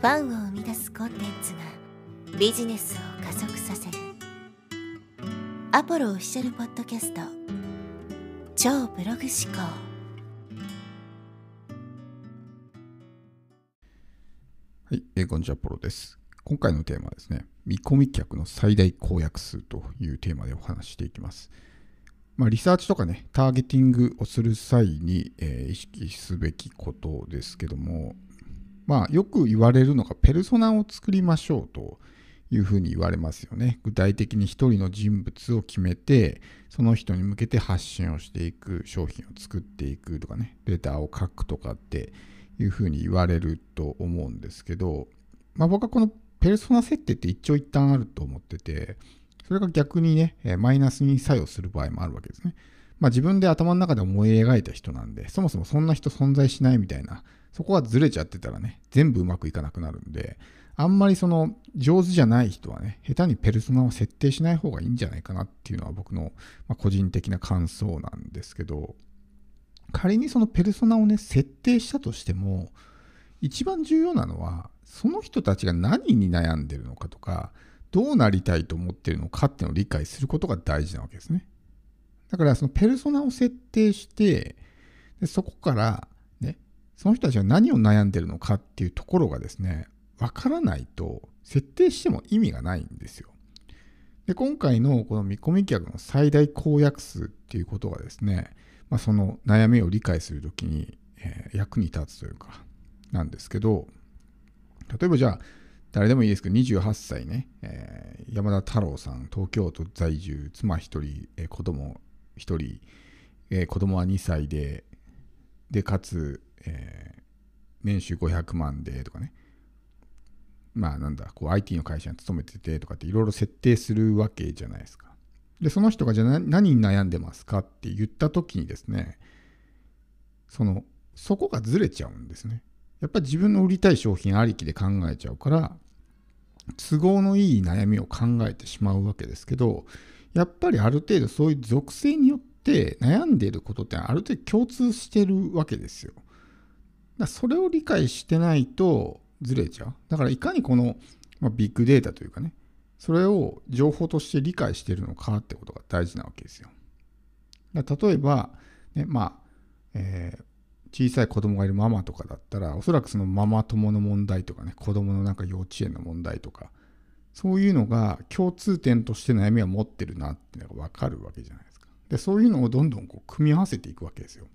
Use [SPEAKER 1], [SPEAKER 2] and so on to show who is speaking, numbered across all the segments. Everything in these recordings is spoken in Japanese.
[SPEAKER 1] ファンを生み出すコンテンツがビジネスを加速させるアポロオフィシャルポッドキャスト超ブログ思考はい、えー、こんにちはポロです今回のテーマはですね見込み客の最大公約数というテーマでお話していきますまあ、リサーチとかね、ターゲティングをする際に、えー、意識すべきことですけども、まあ、よく言われるのがペルソナを作りましょうというふうに言われますよね。具体的に一人の人物を決めて、その人に向けて発信をしていく、商品を作っていくとかね、レターを書くとかっていうふうに言われると思うんですけど、まあ、僕はこのペルソナ設定って一長一短あると思ってて、それが逆にね、マイナスに作用する場合もあるわけですね。まあ、自分で頭の中で思い描いた人なんで、そもそもそんな人存在しないみたいなそこがずれちゃってたらね、全部うまくいかなくなるんで、あんまりその上手じゃない人はね、下手にペルソナを設定しない方がいいんじゃないかなっていうのは僕の、ま個人的な感想なんですけど、仮にそのペルソナをね、設定したとしても、一番重要なのは、その人たちが何に悩んでるのかとか、どうなりたいと思ってるのかっていうのを理解することが大事なわけですね。だからそのペルソナを設定して、でそこからその人たちは何を悩んでるのかっていうところがですね、わからないと設定しても意味がないんですよ。で、今回のこの見込み客の最大公約数っていうことがですね、まあ、その悩みを理解するときに、えー、役に立つというか、なんですけど、例えばじゃあ、誰でもいいですけど、28歳ね、えー、山田太郎さん、東京都在住、妻1人、えー、子供1人、えー、子供は2歳で、で、かつ、えー、年収500万でとかね、まあなんだ、こう IT の会社に勤めててとかっていろいろ設定するわけじゃないですか。で、その人がじゃあ何に悩んでますかって言った時にですね、その、そこがずれちゃうんですね。やっぱり自分の売りたい商品ありきで考えちゃうから、都合のいい悩みを考えてしまうわけですけど、やっぱりある程度そういう属性によって悩んでいることってある程度共通してるわけですよ。だそれを理解してないとずれちゃう。だからいかにこの、まあ、ビッグデータというかね、それを情報として理解しているのかってことが大事なわけですよ。だ例えば、ね、まあ、えー、小さい子供がいるママとかだったら、おそらくそのママ友の問題とかね、子供のなんか幼稚園の問題とか、そういうのが共通点として悩みは持ってるなっていうのがわかるわけじゃないですか。で、そういうのをどんどんこう組み合わせていくわけですよ。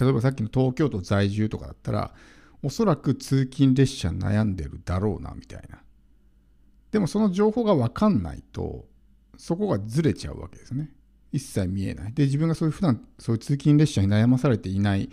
[SPEAKER 1] 例えばさっきの東京都在住とかだったら、おそらく通勤列車悩んでるだろうな、みたいな。でもその情報がわかんないと、そこがずれちゃうわけですね。一切見えない。で、自分がそういう普段、そういう通勤列車に悩まされていない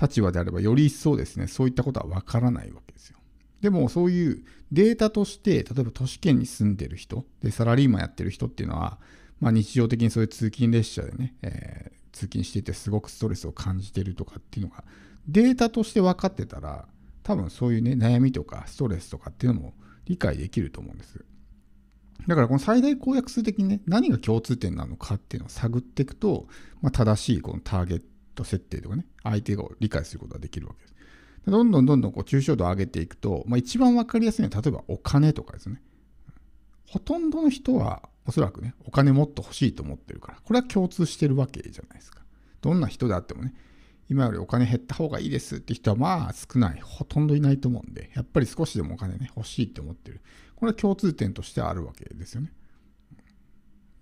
[SPEAKER 1] 立場であれば、より一層ですね、そういったことはわからないわけですよ。でもそういうデータとして、例えば都市圏に住んでる人、で、サラリーマンやってる人っていうのは、まあ、日常的にそういう通勤列車でね、えー、通勤しててすごくストレスを感じてるとかっていうのがデータとして分かってたら多分そういうね悩みとかストレスとかっていうのも理解できると思うんです。だからこの最大公約数的にね何が共通点なのかっていうのを探っていくと、まあ、正しいこのターゲット設定とかね相手を理解することができるわけです。どんどんどんどんこう抽象度を上げていくと、まあ、一番分かりやすいのは例えばお金とかですね。ほとんどの人はおそらくね、お金もっと欲しいと思ってるから、これは共通してるわけじゃないですか。どんな人であってもね、今よりお金減った方がいいですって人はまあ少ない、ほとんどいないと思うんで、やっぱり少しでもお金ね、欲しいって思ってる。これは共通点としてあるわけですよね。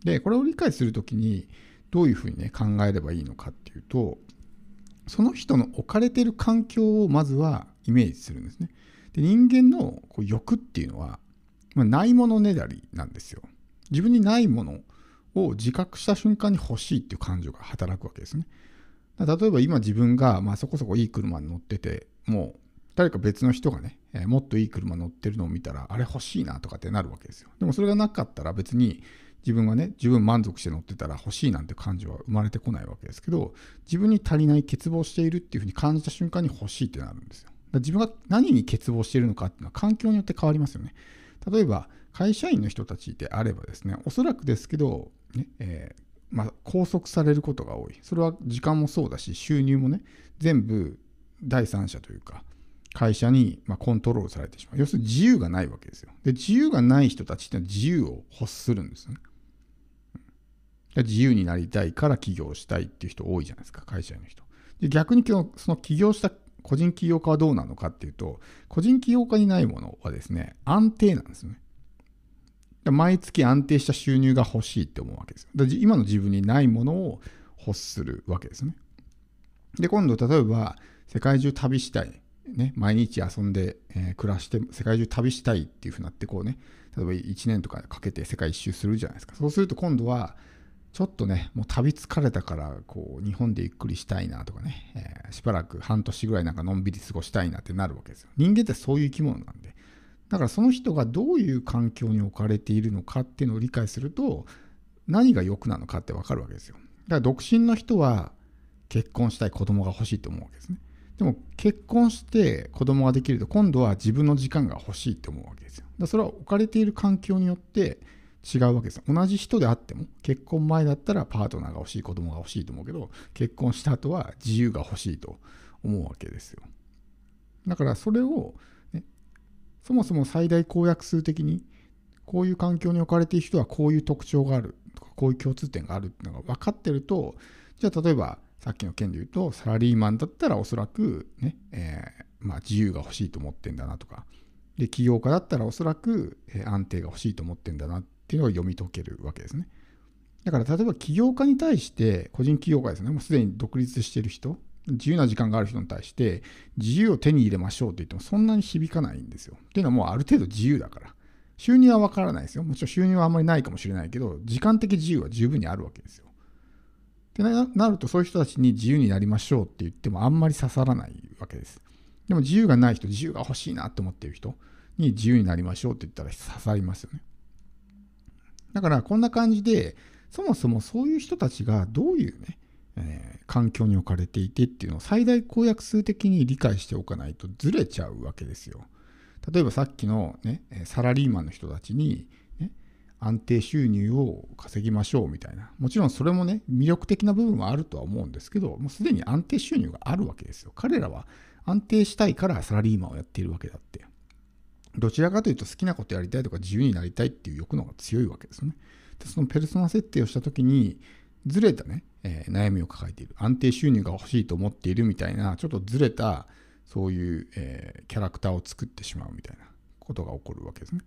[SPEAKER 1] で、これを理解するときに、どういうふうにね、考えればいいのかっていうと、その人の置かれてる環境をまずはイメージするんですね。で人間のこう欲っていうのはまあ、ないものねだりなんですよ。自分にないものを自覚した瞬間に欲しいっていう感情が働くわけですね。例えば今自分がまあそこそこいい車に乗ってて、もう誰か別の人がね、えー、もっといい車乗ってるのを見たら、あれ欲しいなとかってなるわけですよ。でもそれがなかったら別に自分がね、自分満足して乗ってたら欲しいなんて感情は生まれてこないわけですけど、自分に足りない欠乏しているっていうふうに感じた瞬間に欲しいってなるんですよ。だ自分が何に欠乏しているのかっていうのは環境によって変わりますよね。例えば会社員の人たちであればですね、おそらくですけど、ねえー、まあ、拘束されることが多い。それは時間もそうだし、収入もね、全部第三者というか、会社にまコントロールされてしまう。要するに自由がないわけですよ。で、自由がない人たちってのは自由を欲するんですよね。自由になりたいから起業したいっていう人多いじゃないですか、会社員の人。で逆にその起業した個人起業家はどうなのかっていうと、個人起業家にないものはですね、安定なんですよね。毎月安定した収入が欲しいって思うわけですよ。今の自分にないものを欲するわけですね。で、今度、例えば、世界中旅したい。ね、毎日遊んで、えー、暮らして、世界中旅したいっていうふうになって、こうね、例えば1年とかかけて世界一周するじゃないですか。そうすると今度は、ちょっとね、もう旅疲れたから、こう、日本でゆっくりしたいなとかね、えー、しばらく半年ぐらいなんかのんびり過ごしたいなってなるわけですよ。人間ってそういう生き物なんで。だからその人がどういう環境に置かれているのかっていうのを理解すると、何が欲なのかってわかるわけですよ。だから独身の人は結婚したい子供が欲しいと思うわけですね。でも結婚して子供ができると今度は自分の時間が欲しいって思うわけですよ。だからそれは置かれている環境によって違うわけです。同じ人であっても、結婚前だったらパートナーが欲しい、子供が欲しいと思うけど、結婚した後は自由が欲しいと思うわけですよ。だからそれを、ね、そもそも最大公約数的に、こういう環境に置かれている人はこういう特徴があるとか、こういう共通点があるっていうのが分かってると、じゃあ例えば、さっきの件で言うと、サラリーマンだったらおそらくね、えー、まあ、自由が欲しいと思ってんだなとか、で、起業家だったらおそらく安定が欲しいと思ってんだなってっていうのを読み解けるわけですね。だから例えば起業家に対して個人起業家ですねもうすでに独立している人自由な時間がある人に対して自由を手に入れましょうと言ってもそんなに響かないんですよ。っていうのはもうある程度自由だから。収入はわからないですよ。もちろん収入はあんまりないかもしれないけど、時間的自由は十分にあるわけですよ。ってなると、そういう人たちに自由になりましょうって言ってもあんまり刺さらないわけです。でも自由がない人、自由が欲しいなと思っている人に自由になりましょうって言ったら刺さりますよね。だからこんな感じで、そもそもそういう人たちがどういうね、えー、環境に置かれていてっていうのを最大公約数的に理解しておかないとずれちゃうわけですよ。例えばさっきのね、サラリーマンの人たちに、ね、安定収入を稼ぎましょうみたいな。もちろんそれもね、魅力的な部分はあるとは思うんですけど、もうすでに安定収入があるわけですよ。彼らは安定したいからサラリーマンをやっているわけだって。どちらかというと好きなことやりたいとか自由になりたいっていう欲の方が強いわけですよね。でそのペルソナ設定をした時にずれたね、えー、悩みを抱えている安定収入が欲しいと思っているみたいなちょっとずれたそういう、えー、キャラクターを作ってしまうみたいなことが起こるわけですね。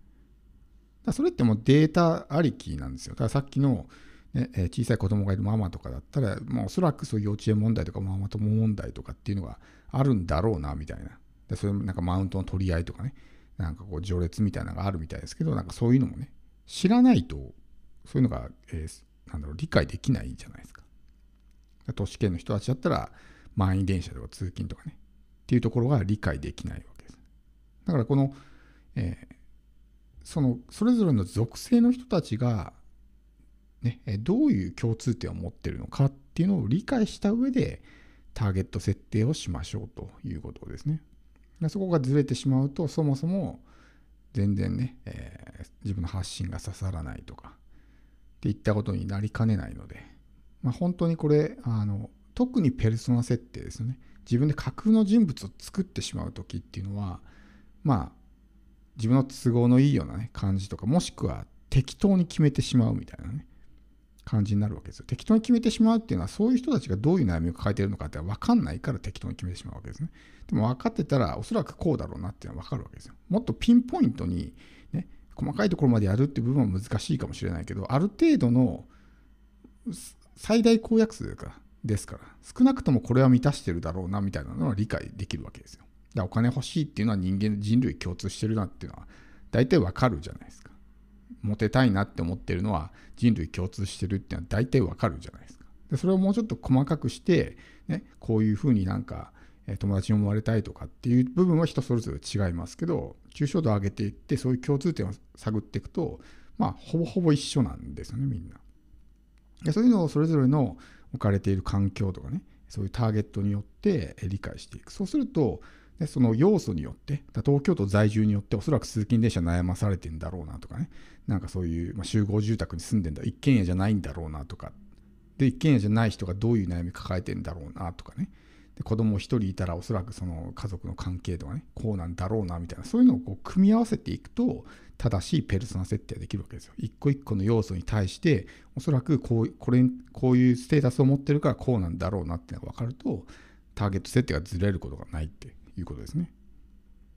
[SPEAKER 1] だそれってもうデータありきなんですよ。だからさっきの、ね、えー、小さい子供がいるママとかだったら、もうおそらくそういう幼稚園問題とかママ友問題とかっていうのがあるんだろうなみたいな。でそれなんかマウントの取り合いとかね。なんかこう序列みたいなのがあるみたいですけどなんかそういうのもね知らないとそういうのが、えー、なんだろう理解できないじゃないですか。都市圏の人たちだったら満員電車とか通勤とかねっていうところが理解できないわけです。だからこの、えー、そのそれぞれの属性の人たちが、ね、どういう共通点を持ってるのかっていうのを理解した上でターゲット設定をしましょうということですね。そこがずれてしまうと、そもそも全然ね、えー、自分の発信が刺さらないとか、っていったことになりかねないので、まあ、本当にこれ、あの、特にペルソナ設定ですよね。自分で架空の人物を作ってしまう時っていうのは、まあ、自分の都合のいいようなね、感じとか、もしくは適当に決めてしまうみたいなね。感じになるわけですよ。適当に決めてしまうっていうのは、そういう人たちがどういう悩みを抱えているのかって分かんないから適当に決めてしまうわけですね。でも分かってたら、おそらくこうだろうなっていうのは分かるわけですよ。もっとピンポイントに、ね、細かいところまでやるっていう部分は難しいかもしれないけど、ある程度の最大公約数ですから、少なくともこれは満たしてるだろうなみたいなのは理解できるわけですよ。だからお金欲しいっていうのは人間、人類共通してるなっていうのは、大体分かるじゃないですか。モテたいなって思ってるのは人類共通してるっていうのは大体わかるじゃないですか。でそれをもうちょっと細かくして、ね、こういうふうになんか友達に思われたいとかっていう部分は人それぞれ違いますけど抽象度を上げていってそういう共通点を探っていくとまあほぼほぼ一緒なんですよねみんな。でそういうのをそれぞれの置かれている環境とかねそういうターゲットによって理解していく。そうするとでその要素によって東京都在住によっておそらく通勤電車悩まされてんだろうなとかねなんかそういう、まあ、集合住宅に住んでんだ一軒家じゃないんだろうなとかで一軒家じゃない人がどういう悩み抱えてんだろうなとかねで子供一人いたらおそらくその家族の関係とかねこうなんだろうなみたいなそういうのをこう組み合わせていくと正しいペルソナ設定ができるわけですよ一個一個の要素に対しておそらくこうこれこういうステータスを持ってるからこうなんだろうなっていうのが分かるとターゲット設定がずれることがないっていうことですね。